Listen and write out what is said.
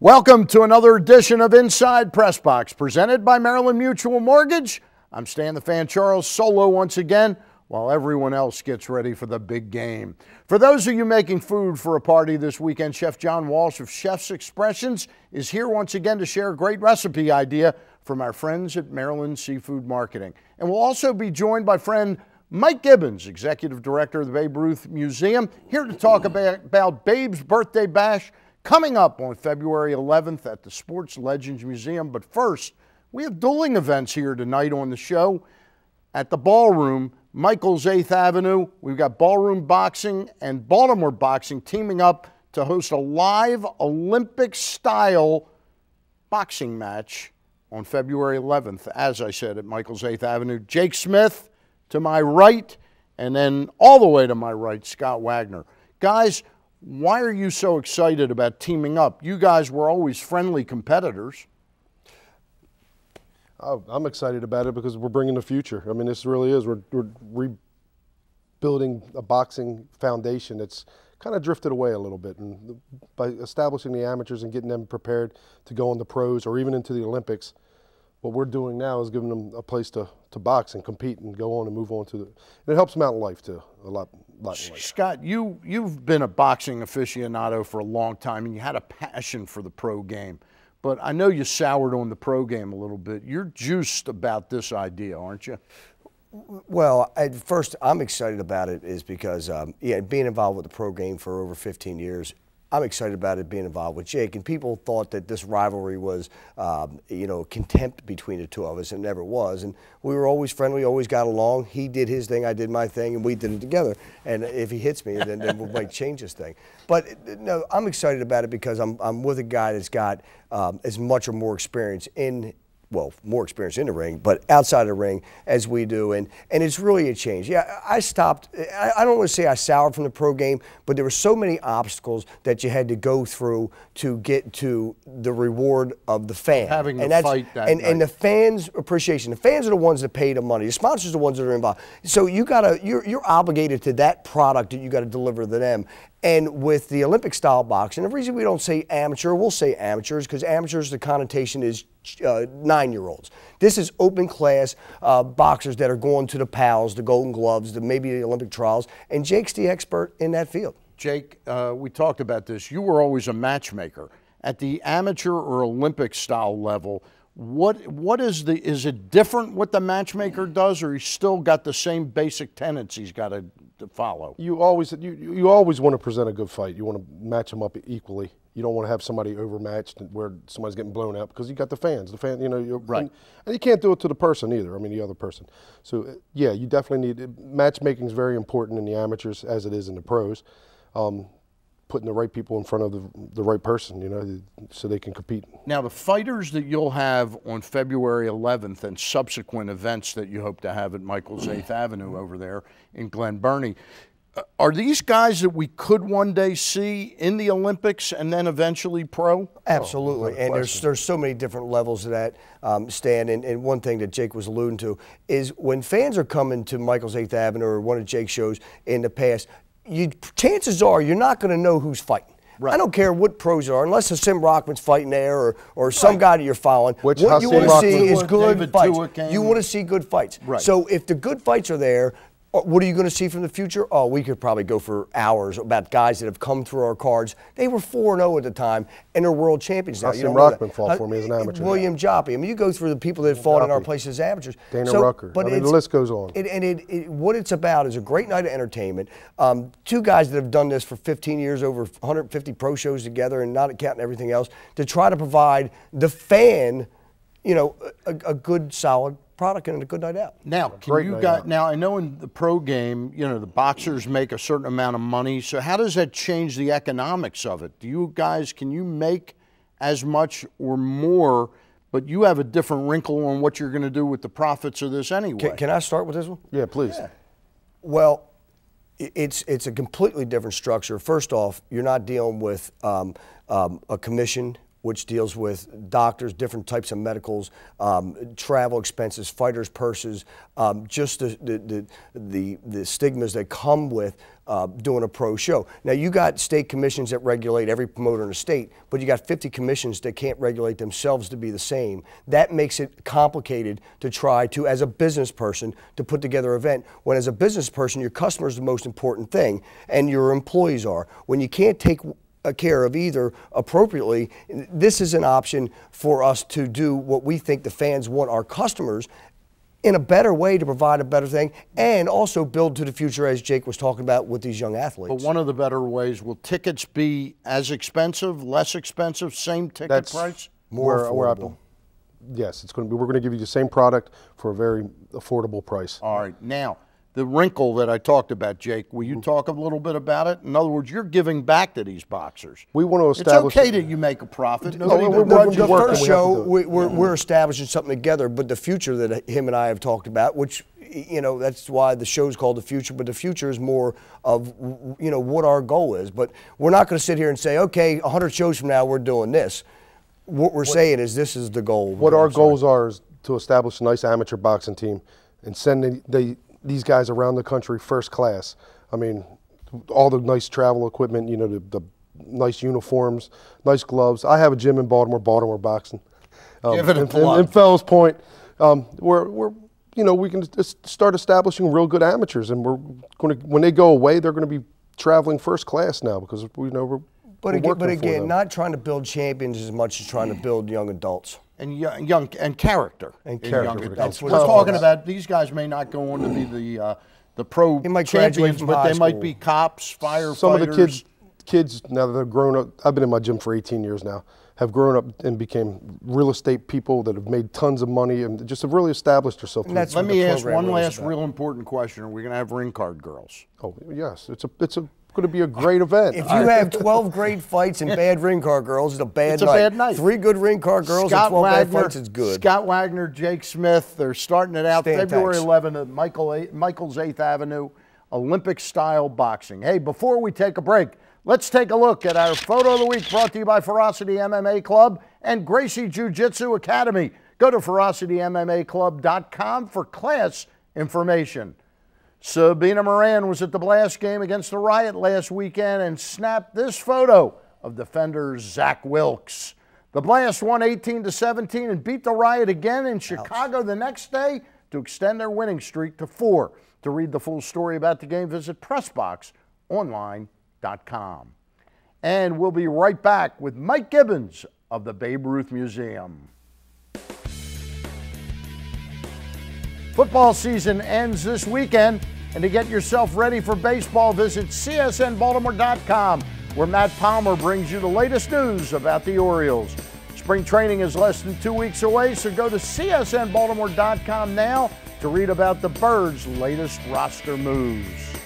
Welcome to another edition of Inside Press Box presented by Maryland Mutual Mortgage. I'm Stan the Fan Charles solo once again while everyone else gets ready for the big game. For those of you making food for a party this weekend, Chef John Walsh of Chef's Expressions is here once again to share a great recipe idea from our friends at Maryland Seafood Marketing. And we'll also be joined by friend Mike Gibbons, Executive Director of the Babe Ruth Museum, here to talk about Babe's birthday bash coming up on February 11th at the Sports Legends Museum. But first, we have dueling events here tonight on the show at the ballroom, Michael's 8th Avenue. We've got ballroom boxing and Baltimore boxing teaming up to host a live Olympic style boxing match on February 11th, as I said, at Michael's 8th Avenue. Jake Smith to my right, and then all the way to my right, Scott Wagner. Guys, why are you so excited about teaming up? You guys were always friendly competitors. Oh, I'm excited about it because we're bringing the future. I mean, this really is. We're, we're rebuilding a boxing foundation that's kind of drifted away a little bit. And by establishing the amateurs and getting them prepared to go on the pros or even into the Olympics – what we're doing now is giving them a place to, to box and compete and go on and move on to the. And it helps them out in life too, a lot. lot Scott, you you've been a boxing aficionado for a long time, and you had a passion for the pro game. But I know you soured on the pro game a little bit. You're juiced about this idea, aren't you? Well, at first, I'm excited about it is because um, yeah, being involved with the pro game for over 15 years, I'm excited about it being involved with Jake. And people thought that this rivalry was, um, you know, contempt between the two of us. It never was. And we were always friendly, always got along. He did his thing, I did my thing, and we did it together. And if he hits me, then, then we might change this thing. But no, I'm excited about it because I'm, I'm with a guy that's got um, as much or more experience in well, more experience in the ring, but outside the ring as we do. And, and it's really a change. Yeah, I stopped. I, I, don't want to say I soured from the pro game, but there were so many obstacles that you had to go through to get to the reward of the fan. Having and the fight that and, and the fans' appreciation. The fans are the ones that pay the money. The sponsors are the ones that are involved. So you gotta, you're, you're obligated to that product that you got to deliver to them. And with the Olympic style boxing, the reason we don't say amateur, we'll say amateurs because amateurs, the connotation is uh, nine year olds. This is open class uh, boxers that are going to the PALs, the Golden Gloves, the maybe the Olympic trials, and Jake's the expert in that field. Jake, uh, we talked about this. You were always a matchmaker. At the amateur or Olympic style level, what what is the is it different what the matchmaker does, or he's still got the same basic tenets he's got to to follow. You always you, you always want to present a good fight. You want to match them up equally. You don't want to have somebody overmatched where somebody's getting blown out because you got the fans. The fan, you know, you're, right. And, and, you can't do it to the person either. I mean, the other person. So uh, yeah, you definitely need uh, matchmaking is very important in the amateurs as it is in the pros. Um, putting the right people in front of the, the right person, you know, so they can compete. Now, the fighters that you'll have on February 11th and subsequent events that you hope to have at Michael's 8th mm. Avenue over there in Glen Burnie, uh, are these guys that we could one day see in the Olympics and then eventually pro? Absolutely, oh, and there's there's so many different levels of that, um, Stan. And, and, one thing that Jake was alluding to is when fans are coming to Michael's Eighth Avenue or one of Jake's shows in the past, you, chances are you're not going to know who's fighting. Right. I don't care what pros are, unless Sim Rockman's fighting there or, or some right. guy that you're following. Which what you want to see is good David fights. You want to see good fights. Right. So if the good fights are there, uh, what are you going to see from the future? Oh, we could probably go for hours about guys that have come through our cards. They were 4 0 at the time and are world champions now. i Rockman uh, for me as an amateur. William now. Joppy. I mean, you go through the people that have fought Joppy. in our place as amateurs. Dana so, Rucker. But I mean, the list goes on. It, and it, it, what it's about is a great night of entertainment. Um, two guys that have done this for 15 years, over 150 pro shows together, and not counting everything else, to try to provide the fan you know, a, a good solid product and a good night out. Now, can you got now I know in the pro game, you know, the boxers make a certain amount of money. So how does that change the economics of it? Do you guys can you make as much or more but you have a different wrinkle on what you're going to do with the profits of this anyway. Can, can I start with this one? Yeah, please. Yeah. Well, it's it's a completely different structure. First off, you're not dealing with um, um, a commission which deals with doctors, different types of medicals, um, travel expenses, fighters' purses, um, just the, the, the, the, stigmas that come with uh, doing a pro show. Now, you got state commissions that regulate every promoter in the state, but you got 50 commissions that can't regulate themselves to be the same. That makes it complicated to try to, as a business person, to put together an event when, as a business person, your customer is the most important thing and your employees are. When you can't take care of either appropriately, this is an option for us to do what we think the fans want our customers in a better way to provide a better thing and also build to the future as Jake was talking about with these young athletes. But one of the better ways will tickets be as expensive, less expensive, same ticket That's price? More affordable. Yes, it's going to be we're going to give you the same product for a very affordable price. All right. Now, the wrinkle that I talked about, Jake. Will you mm-hmm. talk a little bit about it? In other words, you're giving back to these boxers. We want to establish. It's okay that you make a profit. No, no, we're, we're, the first show, we are we're, mm-hmm. we're establishing something together, but the future that him and I have talked about, which you know that's why the show's called the future but the future is more of you know what our goal is but we're not going to sit here and say okay 100 shows from now we're doing this what we're what, saying is this is the goal what our goals are is to establish a nice amateur boxing team and send the, the these guys around the country first class. I mean, all the nice travel equipment, you know, the, the nice uniforms, nice gloves. I have a gym in Baltimore, Baltimore Boxing. Um, Give it a in, plug. Fells Point, um, where we're, you know, we can start establishing real good amateurs, and we're going to when they go away, they're going to be traveling first class now because we you know we're. But we're again, but again, not trying to build champions as much as trying to build young adults and young, young and character and character. That's what we're talking about. These guys may not go on to be the uh, the pro champions, but they might be cops, firefighters. Some of the kids, kids now that they're grown up. I've been in my gym for 18 years now. Have grown up and became real estate people that have made tons of money and just have really established themselves. Let me ask one last real important question: Are we going to have ring card girls? Oh yes, it's a it's a going to be a great event. If you have 12 great fights and bad ring car girls, it's a bad it's night. It's a bad night. Three good ring car girls Scott and 12 Wagner, bad fights, it's good. Scott Wagner, Jake Smith, they're starting it out Stand February 11th at Michael a Michael's 8th Avenue, Olympic style boxing. Hey, before we take a break, let's take a look at our photo of the week brought to you by Ferocity MMA Club and Gracie Jiu Jitsu Academy. Go to ferocitymmaclub.com for class information. Sabina Moran was at the blast game against the Riot last weekend and snapped this photo of defender Zach Wilkes. The Blast won 18 to 17 and beat the Riot again in Chicago Ouch. the next day to extend their winning streak to four. To read the full story about the game, visit PressBoxOnline.com. And we'll be right back with Mike Gibbons of the Babe Ruth Museum. Football season ends this weekend, and to get yourself ready for baseball, visit csnbaltimore.com, where Matt Palmer brings you the latest news about the Orioles. Spring training is less than two weeks away, so go to csnbaltimore.com now to read about the Birds' latest roster moves.